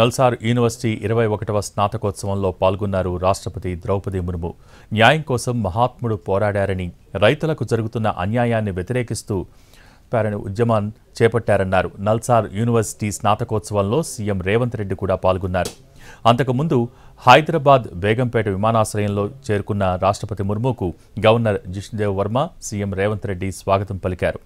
NALSAR university ఇరవై ఒకటవ స్నాతకోత్సవంలో పాల్గొన్నారు రాష్ట్రపతి ద్రౌపది ముర్ము న్యాయం కోసం మహాత్ముడు పోరాడారని రైతులకు జరుగుతున్న అన్యాయాన్ని వ్యతిరేకిస్తూ పారని ఉద్యమాన్ చేపట్టారన్నారు నల్సార్ యూనివర్సిటీ స్నాతకోత్సవంలో సీఎం రేవంత్ రెడ్డి కూడా పాల్గొన్నారు అంతకుముందు హైదరాబాద్ బేగంపేట విమానాశ్రయంలో చేరుకున్న రాష్ట్రపతి ముర్ముకు గవర్నర్ జిష్ణుదేవ్ వర్మ సీఎం రేవంత్ రెడ్డి స్వాగతం పలికారు